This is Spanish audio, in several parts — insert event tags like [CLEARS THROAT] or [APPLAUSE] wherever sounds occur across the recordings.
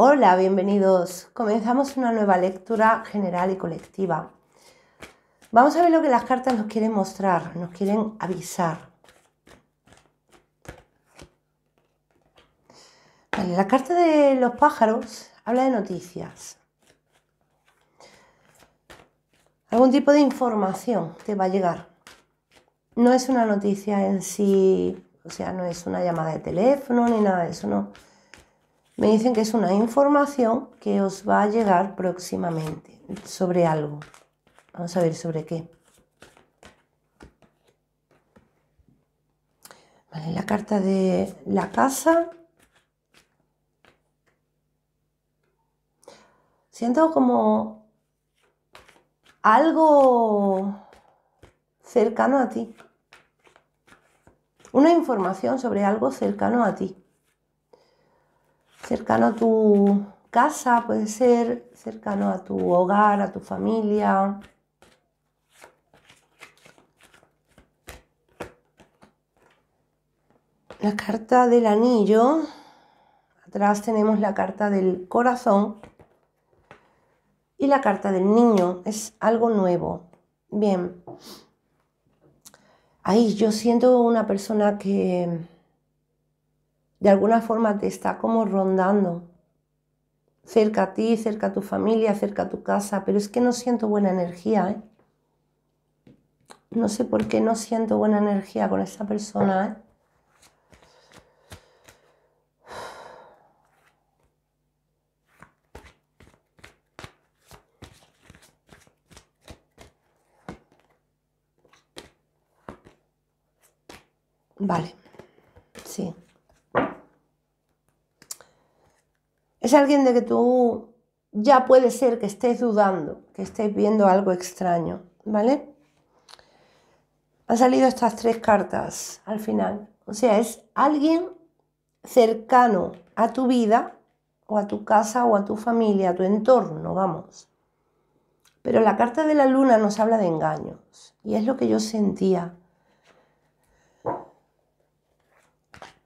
Hola, bienvenidos. Comenzamos una nueva lectura general y colectiva. Vamos a ver lo que las cartas nos quieren mostrar, nos quieren avisar. la carta de los pájaros habla de noticias. Algún tipo de información te va a llegar. No es una noticia en sí, o sea, no es una llamada de teléfono ni nada de eso, no me dicen que es una información que os va a llegar próximamente sobre algo. Vamos a ver sobre qué. Vale, la carta de la casa. Siento como algo cercano a ti. Una información sobre algo cercano a ti cercano a tu casa, puede ser cercano a tu hogar, a tu familia. La carta del anillo, atrás tenemos la carta del corazón y la carta del niño, es algo nuevo. Bien, ahí yo siento una persona que de alguna forma te está como rondando, cerca a ti, cerca a tu familia, cerca a tu casa, pero es que no siento buena energía, ¿eh? No sé por qué no siento buena energía con esta persona, ¿eh? Vale. Es alguien de que tú ya puede ser que estés dudando, que estés viendo algo extraño, ¿vale? Han salido estas tres cartas al final. O sea, es alguien cercano a tu vida o a tu casa o a tu familia, a tu entorno, vamos. Pero la carta de la luna nos habla de engaños y es lo que yo sentía.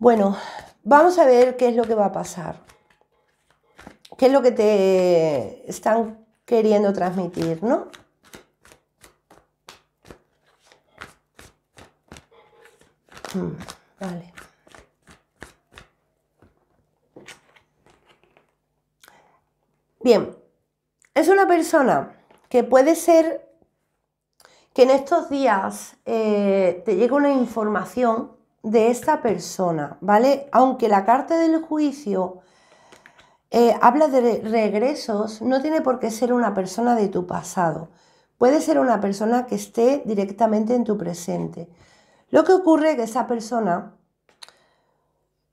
Bueno, vamos a ver qué es lo que va a pasar qué es lo que te están queriendo transmitir, ¿no? Mm, vale. Bien, es una persona que puede ser que en estos días eh, te llegue una información de esta persona, ¿vale? Aunque la carta del juicio eh, habla de regresos, no tiene por qué ser una persona de tu pasado, puede ser una persona que esté directamente en tu presente. Lo que ocurre es que esa persona,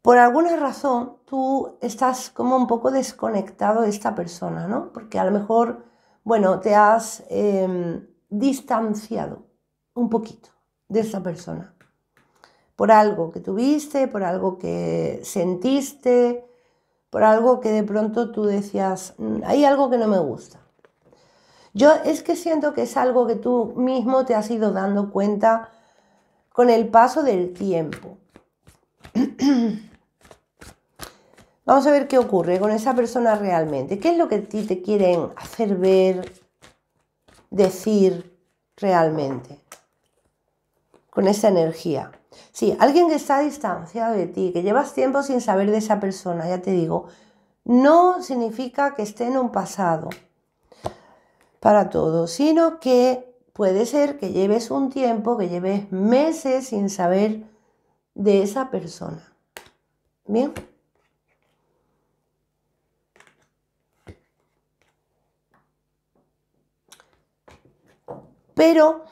por alguna razón, tú estás como un poco desconectado de esta persona, ¿no? Porque a lo mejor, bueno, te has em, distanciado un poquito de esa persona. Por algo que tuviste, por algo que sentiste, por algo que de pronto tú decías, mm, hay algo que no me gusta. Yo es que siento que es algo que tú mismo te has ido dando cuenta con el paso del tiempo. [CLEARS THROAT] Vamos a ver qué ocurre con esa persona realmente. ¿Qué es lo que a ti te quieren hacer ver, decir realmente? Con esa energía si alguien que está distanciado de ti, que llevas tiempo sin saber de esa persona, ya te digo, no significa que esté en un pasado para todo, sino que puede ser que lleves un tiempo, que lleves meses sin saber de esa persona. ¿Bien? Pero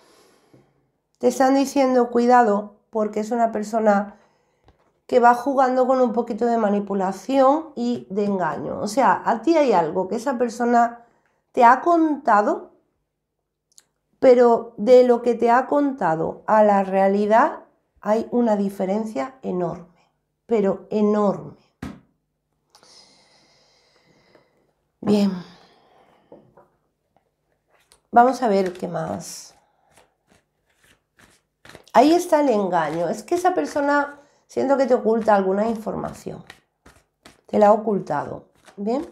te están diciendo, cuidado, porque es una persona que va jugando con un poquito de manipulación y de engaño. O sea, a ti hay algo que esa persona te ha contado, pero de lo que te ha contado a la realidad hay una diferencia enorme, pero enorme. Bien, vamos a ver qué más. Ahí está el engaño. Es que esa persona siento que te oculta alguna información. Te la ha ocultado. ¿Bien?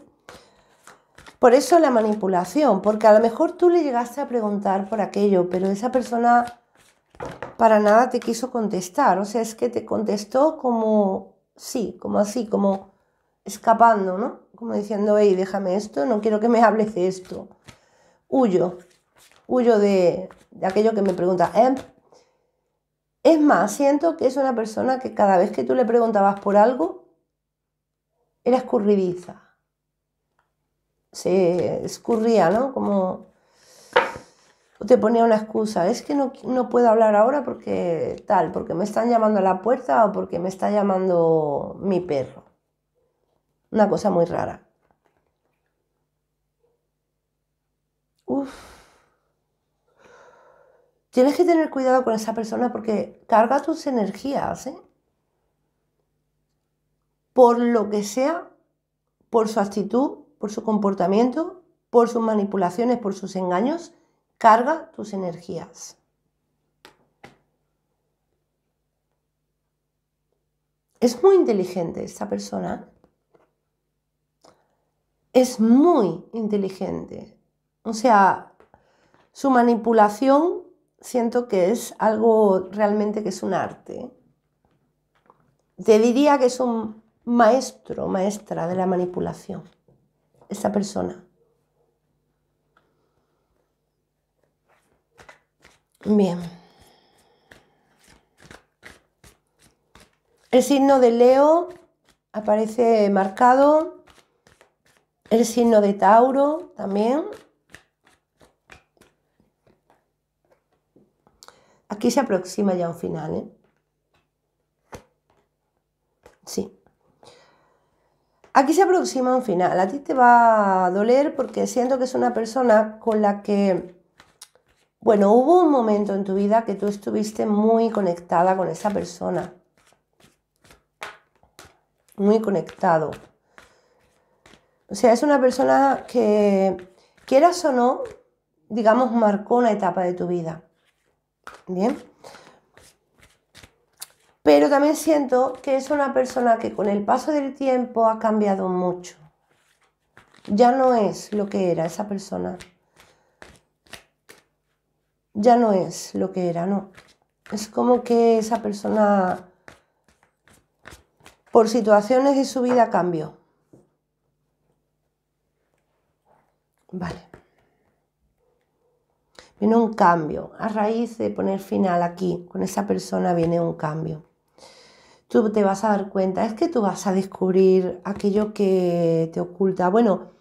Por eso la manipulación, porque a lo mejor tú le llegaste a preguntar por aquello, pero esa persona para nada te quiso contestar. O sea, es que te contestó como sí, como así, como escapando, ¿no? Como diciendo, hey, déjame esto, no quiero que me hables de esto. Huyo, huyo de, de aquello que me pregunta. ¿Eh? Es más, siento que es una persona que cada vez que tú le preguntabas por algo, era escurridiza. Se escurría, ¿no? Como te ponía una excusa, es que no, no, puedo hablar ahora porque tal, porque me están llamando a la puerta o porque me está llamando mi perro. Una cosa muy rara. Uf. Tienes que tener cuidado con esa persona porque carga tus energías, ¿eh? Por lo que sea, por su actitud, por su comportamiento, por sus manipulaciones, por sus engaños, carga tus energías. Es muy inteligente esta persona. Es muy inteligente. O sea, su manipulación siento que es algo realmente que es un arte. Te diría que es un maestro, maestra de la manipulación, esa persona. Bien. El signo de Leo aparece marcado. El signo de Tauro también se aproxima ya un final, ¿eh? Sí. Aquí se aproxima un final. A ti te va a doler porque siento que es una persona con la que, bueno, hubo un momento en tu vida que tú estuviste muy conectada con esa persona. Muy conectado. O sea, es una persona que, quieras o no, digamos, marcó una etapa de tu vida. Bien. Pero también siento que es una persona que con el paso del tiempo ha cambiado mucho. Ya no es lo que era esa persona. Ya no es lo que era, no. Es como que esa persona, por situaciones de su vida, cambió. Vale. Viene un cambio. A raíz de poner final aquí, con esa persona viene un cambio. Tú te vas a dar cuenta, es que tú vas a descubrir aquello que te oculta. Bueno,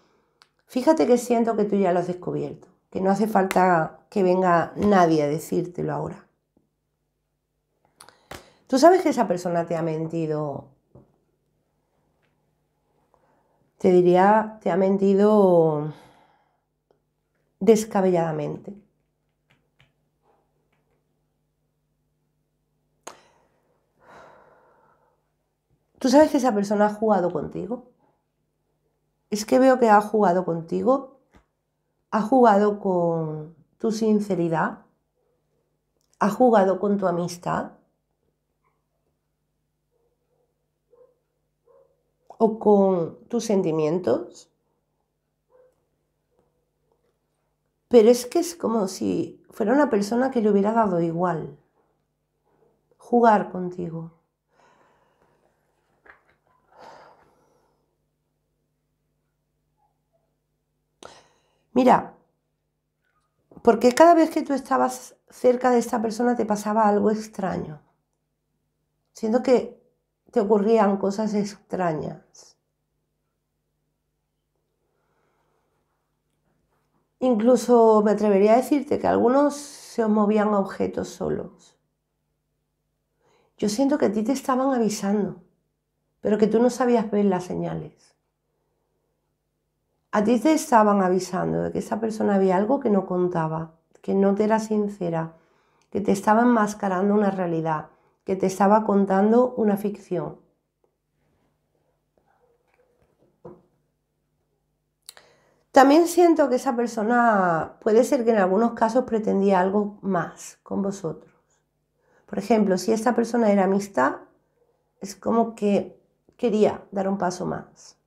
fíjate que siento que tú ya lo has descubierto, que no hace falta que venga nadie a decírtelo ahora. Tú sabes que esa persona te ha mentido. Te diría, te ha mentido descabelladamente. ¿Tú sabes que esa persona ha jugado contigo? Es que veo que ha jugado contigo, ha jugado con tu sinceridad, ha jugado con tu amistad o con tus sentimientos. Pero es que es como si fuera una persona que le hubiera dado igual jugar contigo. Mira, porque cada vez que tú estabas cerca de esta persona te pasaba algo extraño. Siento que te ocurrían cosas extrañas. Incluso me atrevería a decirte que algunos se movían objetos solos. Yo siento que a ti te estaban avisando, pero que tú no sabías ver las señales a ti te estaban avisando de que esa persona había algo que no contaba, que no te era sincera, que te estaba enmascarando una realidad, que te estaba contando una ficción. También siento que esa persona puede ser que en algunos casos pretendía algo más con vosotros. Por ejemplo, si esta persona era amistad, es como que quería dar un paso más.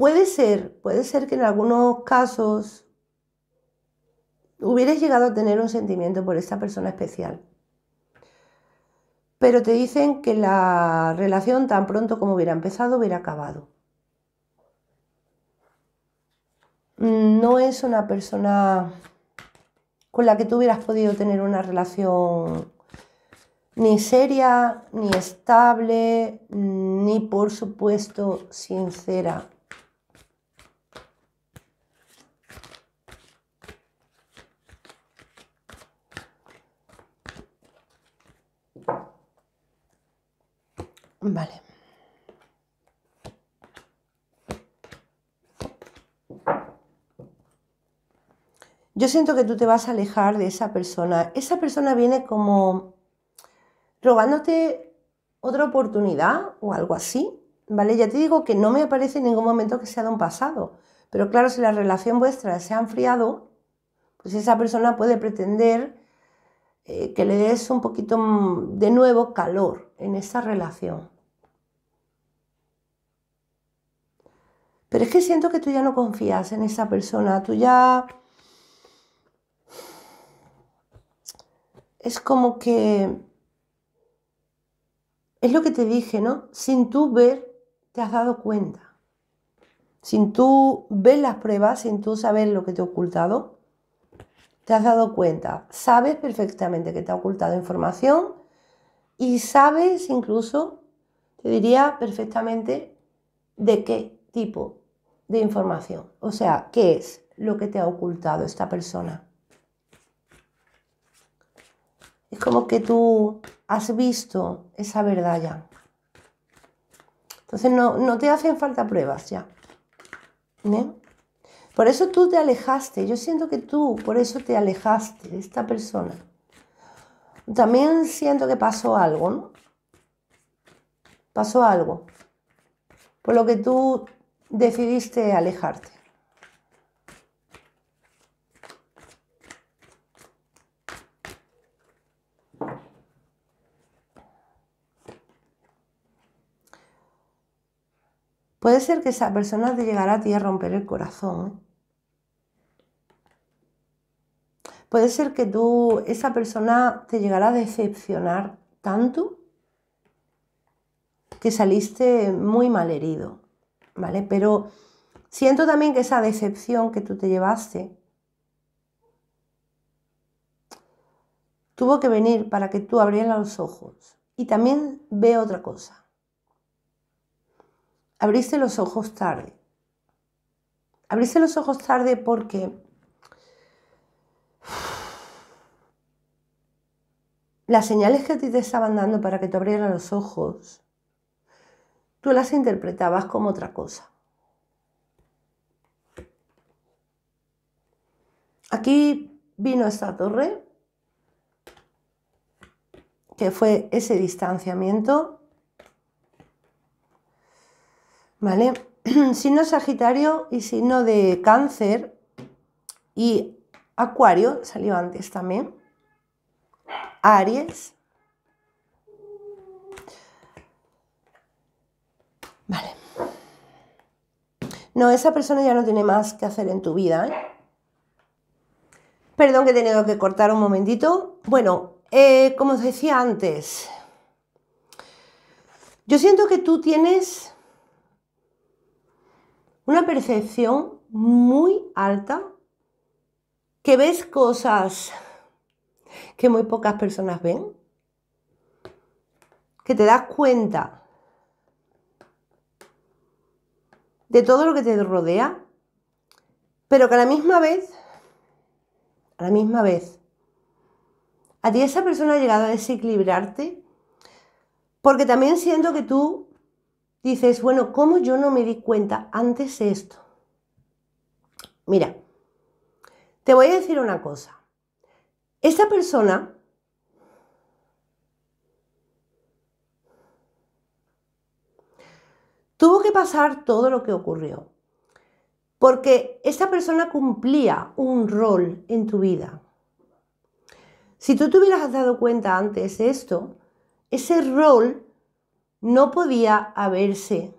Puede ser, puede ser que en algunos casos hubieras llegado a tener un sentimiento por esta persona especial. Pero te dicen que la relación tan pronto como hubiera empezado hubiera acabado. No es una persona con la que tú hubieras podido tener una relación ni seria, ni estable, ni por supuesto sincera. Vale. Yo siento que tú te vas a alejar de esa persona. Esa persona viene como robándote otra oportunidad o algo así, ¿vale? Ya te digo que no me aparece en ningún momento que sea de un pasado. Pero claro, si la relación vuestra se ha enfriado, pues esa persona puede pretender eh, que le des un poquito mm, de nuevo calor en esa relación. Pero es que siento que tú ya no confías en esa persona, tú ya... Es como que... Es lo que te dije, ¿no? Sin tú ver, te has dado cuenta. Sin tú ver las pruebas, sin tú saber lo que te ha ocultado, te has dado cuenta. Sabes perfectamente que te ha ocultado información y sabes incluso, te diría perfectamente, de qué tipo de información. O sea, ¿qué es lo que te ha ocultado esta persona? Es como que tú has visto esa verdad ya. Entonces no, te hacen falta pruebas ya. ¿Eh? Por eso tú te alejaste. Yo siento que tú por eso te alejaste de esta persona. También siento que pasó algo, ¿no? Pasó algo. Por lo que tú decidiste alejarte. Puede ser que esa persona te llegara a ti a romper el corazón. Puede ser que tú, esa persona te llegara a decepcionar tanto que saliste muy mal herido. ¿vale? Pero siento también que esa decepción que tú te llevaste tuvo que venir para que tú abrieras los ojos. Y también ve otra cosa. Abriste los ojos tarde. Abriste los ojos tarde porque las señales que a ti te estaban dando para que tú abrieras los ojos tú las interpretabas como otra cosa. Aquí vino esta torre, que fue ese distanciamiento. ¿Vale? [CLEARS THROAT] Signo Sagitario y signo de Cáncer y Acuario salió antes también. Aries. No, esa persona ya no tiene más que hacer en tu vida. ¿eh? Perdón que he tenido que cortar un momentito. Bueno, eh, como os decía antes, yo siento que tú tienes una percepción muy alta, que ves cosas que muy pocas personas ven, que te das cuenta de todo lo que te rodea, pero que a la misma vez, a la misma vez, a ti esa persona ha llegado a desequilibrarte, porque también siento que tú dices, bueno, ¿cómo yo no me di cuenta antes de esto? Mira, te voy a decir una cosa. Esa persona pasar todo lo que ocurrió, porque esta persona cumplía un rol en tu vida. Si tú te hubieras dado cuenta antes de esto, ese rol no podía haberse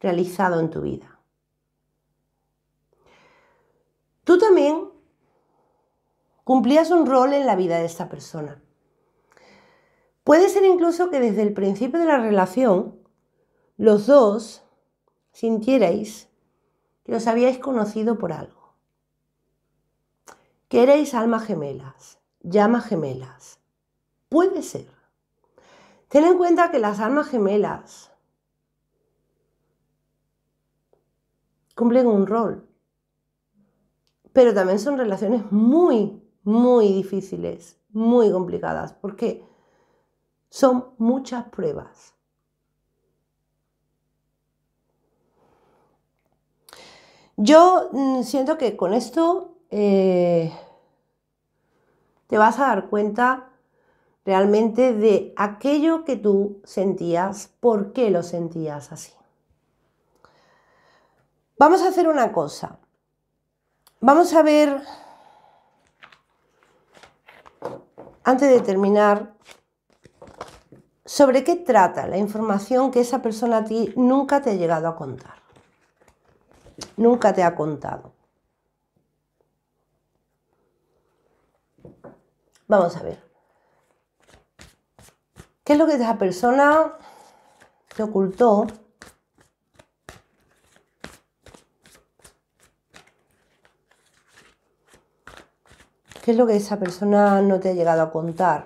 realizado en tu vida. Tú también cumplías un rol en la vida de esta persona. Puede ser incluso que desde el principio de la relación los dos sintierais que os habíais conocido por algo, que erais almas gemelas, llamas gemelas. Puede ser. Ten en cuenta que las almas gemelas cumplen un rol, pero también son relaciones muy, muy difíciles, muy complicadas, porque son muchas pruebas Yo mm, siento que con esto eh, te vas a dar cuenta realmente de aquello que tú sentías, por qué lo sentías así. Vamos a hacer una cosa. Vamos a ver, antes de terminar, sobre qué trata la información que esa persona a ti nunca te ha llegado a contar nunca te ha contado. Vamos a ver. ¿Qué es lo que esa persona te ocultó? ¿Qué es lo que esa persona no te ha llegado a contar?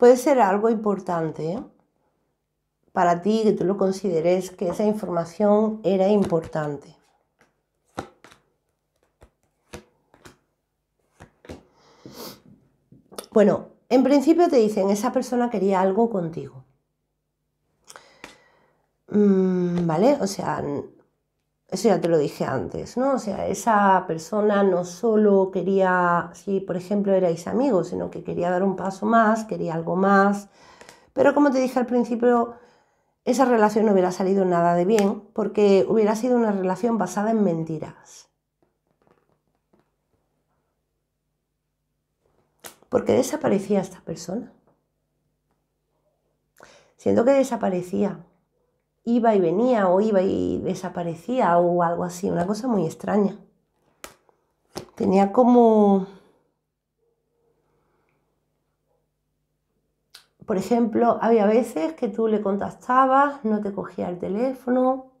puede ser algo importante para ti, que tú lo consideres que esa información era importante. Bueno, en principio te dicen, esa persona quería algo contigo. Mm, ¿Vale? O sea, eso ya te lo dije antes, ¿no? O sea, esa persona no solo quería, si por ejemplo erais amigos, sino que quería dar un paso más, quería algo más. Pero como te dije al principio, esa relación no hubiera salido nada de bien porque hubiera sido una relación basada en mentiras. porque desaparecía esta persona? Siento que desaparecía iba y venía o iba y desaparecía o algo así, una cosa muy extraña. Tenía como... Por ejemplo, había veces que tú le contactabas, no te cogía el teléfono.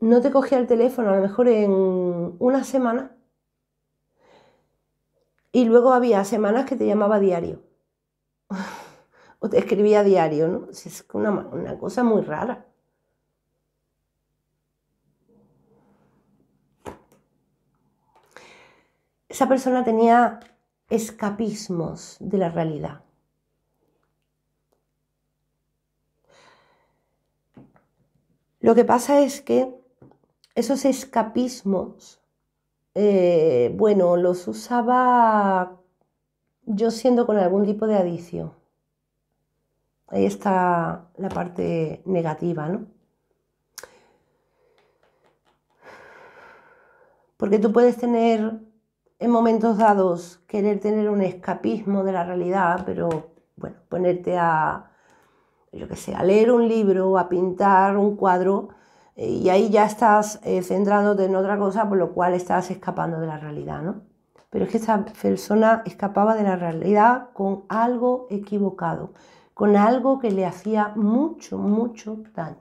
No te cogía el teléfono a lo mejor en una semana. Y luego había semanas que te llamaba diario. [LAUGHS] o escribía diario, ¿no? Es una, cosa muy rara. Esa persona tenía escapismos de la realidad. Lo que pasa es que esos escapismos, eh, bueno, los usaba yo siendo con algún tipo de adicción. Ahí está la parte negativa, ¿no? Porque tú puedes tener en momentos dados querer tener un escapismo de la realidad, pero bueno, ponerte a, yo qué sé, a leer un libro, a pintar un cuadro, eh, y ahí ya estás eh, centrándote en otra cosa, por lo cual estás escapando de la realidad, ¿no? Pero es que esta persona escapaba de la realidad con algo equivocado con algo que le hacía mucho, mucho daño.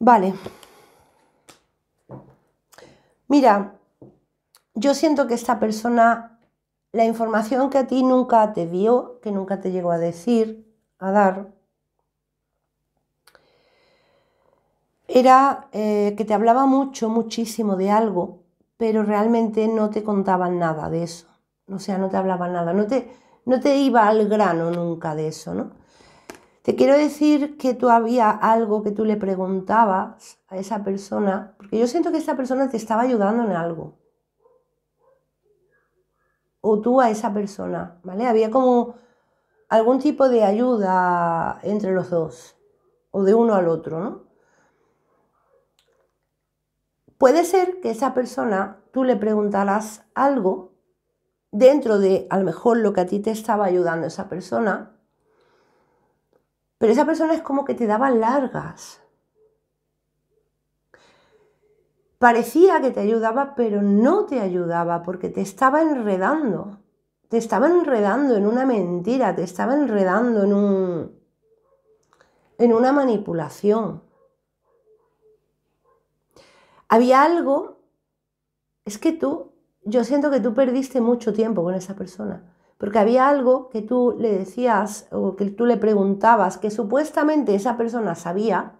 Vale. Mira, yo siento que esta persona, la información que a ti nunca te dio, que nunca te llegó a decir, a dar, era eh, que te hablaba mucho, muchísimo de algo, pero realmente no te contaban nada de eso. O sea, no te hablaba nada, no te, no te iba al grano nunca de eso, ¿no? Te quiero decir que tú había algo que tú le preguntabas a esa persona, porque yo siento que esa persona te estaba ayudando en algo. O tú a esa persona, ¿vale? Había como algún tipo de ayuda entre los dos, o de uno al otro, ¿no? Puede ser que esa persona tú le preguntarás algo dentro de a lo mejor lo que a ti te estaba ayudando esa persona, pero esa persona es como que te daba largas. Parecía que te ayudaba, pero no te ayudaba porque te estaba enredando. Te estaba enredando en una mentira, te estaba enredando en un en una manipulación. Había algo, es que tú, yo siento que tú perdiste mucho tiempo con esa persona, porque había algo que tú le decías o que tú le preguntabas que supuestamente esa persona sabía,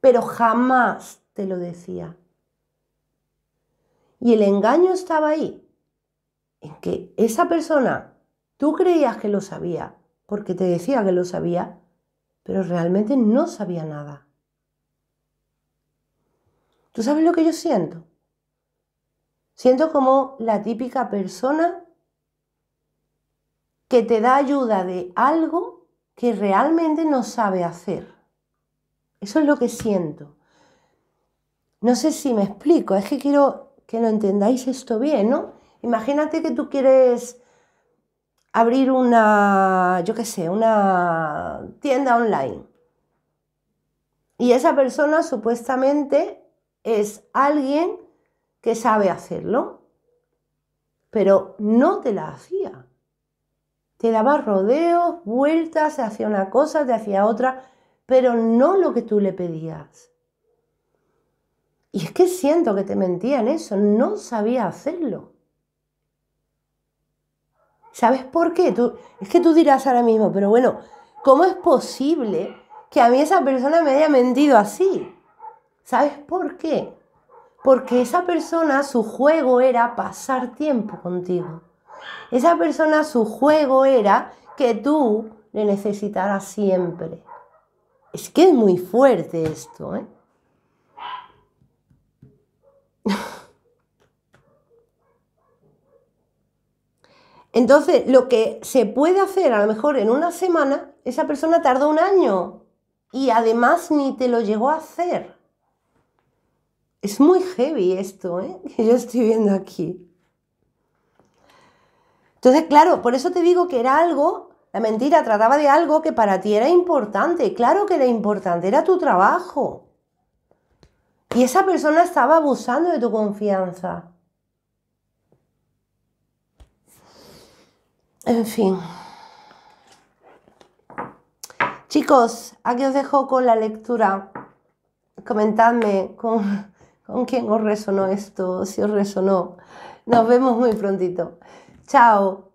pero jamás te lo decía. Y el engaño estaba ahí, en que esa persona, tú creías que lo sabía, porque te decía que lo sabía, pero realmente no sabía nada. ¿Tú sabes lo que yo siento? Siento como la típica persona que te da ayuda de algo que realmente no sabe hacer. Eso es lo que siento. No sé si me explico, es que quiero que lo entendáis esto bien, ¿no? Imagínate que tú quieres abrir una, yo qué sé, una tienda online. Y esa persona supuestamente es alguien que sabe hacerlo, pero no te la hacía. Te daba rodeos, vueltas, se hacía una cosa, te hacía otra, pero no lo que tú le pedías. Y es que siento que te mentían eso, no sabía hacerlo. ¿Sabes por qué? es que tú dirás ahora mismo, pero bueno, ¿cómo es posible que a mí esa persona me haya mentido así? ¿Sabes por qué? Porque esa persona, su juego era pasar tiempo contigo. Esa persona, su juego era que tú le necesitaras siempre. Es que es muy fuerte esto, ¿eh? [LAUGHS] Entonces, lo que se puede hacer a lo mejor en una semana, esa persona tardó un año y además ni te lo llegó a hacer. Es muy heavy esto ¿eh? [LAUGHS] que yo estoy viendo aquí. Entonces, claro, por eso te digo que era algo, la mentira trataba de algo que para ti era importante. Claro que era importante, era tu trabajo. Y esa persona estaba abusando de tu confianza. En fin. Chicos, aquí os dejo con la lectura. Comentadme con con quién os resonó esto, si os resonó. Nos vemos muy prontito. Chao.